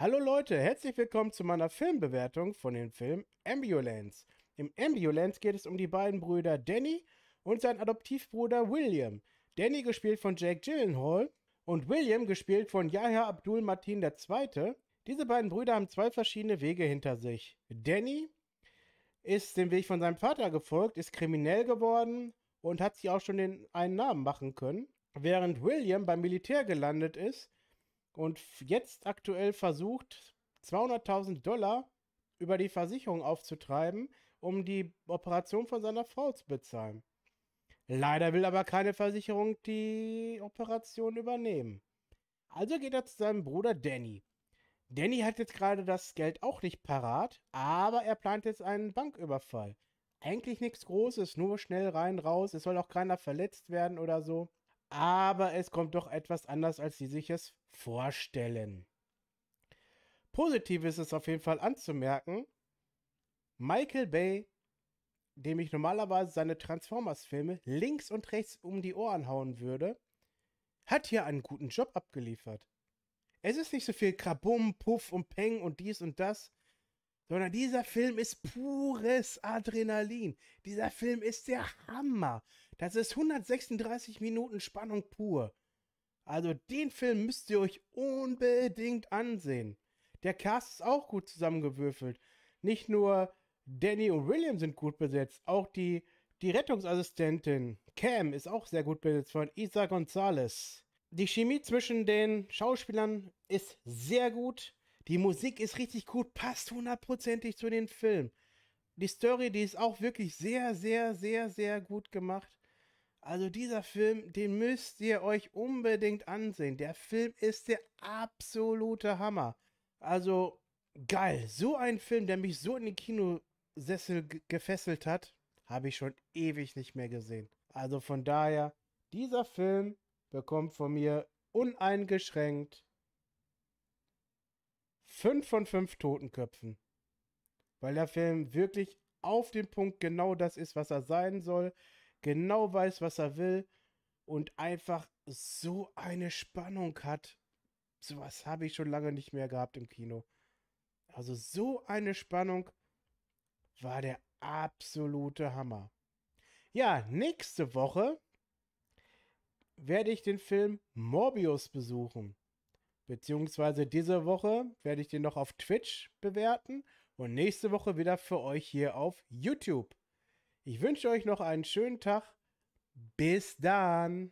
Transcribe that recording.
Hallo Leute, herzlich willkommen zu meiner Filmbewertung von dem Film Ambulance. Im Ambulance geht es um die beiden Brüder Danny und seinen Adoptivbruder William. Danny gespielt von Jake Gyllenhaal und William gespielt von Yahya Abdul Martin II. Diese beiden Brüder haben zwei verschiedene Wege hinter sich. Danny ist dem Weg von seinem Vater gefolgt, ist kriminell geworden und hat sich auch schon den einen Namen machen können, während William beim Militär gelandet ist und jetzt aktuell versucht, 200.000 Dollar über die Versicherung aufzutreiben, um die Operation von seiner Frau zu bezahlen. Leider will aber keine Versicherung die Operation übernehmen. Also geht er zu seinem Bruder Danny. Danny hat jetzt gerade das Geld auch nicht parat, aber er plant jetzt einen Banküberfall. Eigentlich nichts Großes, nur schnell rein, raus. Es soll auch keiner verletzt werden oder so aber es kommt doch etwas anders, als sie sich es vorstellen. Positiv ist es auf jeden Fall anzumerken, Michael Bay, dem ich normalerweise seine Transformers-Filme links und rechts um die Ohren hauen würde, hat hier einen guten Job abgeliefert. Es ist nicht so viel Krabum, Puff und Peng und dies und das, sondern dieser Film ist pures Adrenalin. Dieser Film ist der Hammer. Das ist 136 Minuten Spannung pur. Also den Film müsst ihr euch unbedingt ansehen. Der Cast ist auch gut zusammengewürfelt. Nicht nur Danny und William sind gut besetzt, auch die, die Rettungsassistentin Cam ist auch sehr gut besetzt von Isa Gonzalez. Die Chemie zwischen den Schauspielern ist sehr gut. Die Musik ist richtig gut, passt hundertprozentig zu den Film. Die Story, die ist auch wirklich sehr, sehr, sehr, sehr gut gemacht. Also dieser Film, den müsst ihr euch unbedingt ansehen. Der Film ist der absolute Hammer. Also geil, so ein Film, der mich so in den Kinosessel gefesselt hat, habe ich schon ewig nicht mehr gesehen. Also von daher, dieser Film bekommt von mir uneingeschränkt fünf von fünf Totenköpfen. Weil der Film wirklich auf den Punkt genau das ist, was er sein soll, genau weiß, was er will und einfach so eine Spannung hat. Sowas habe ich schon lange nicht mehr gehabt im Kino. Also so eine Spannung war der absolute Hammer. Ja, nächste Woche werde ich den Film Morbius besuchen. Beziehungsweise diese Woche werde ich den noch auf Twitch bewerten und nächste Woche wieder für euch hier auf YouTube. Ich wünsche euch noch einen schönen Tag. Bis dann.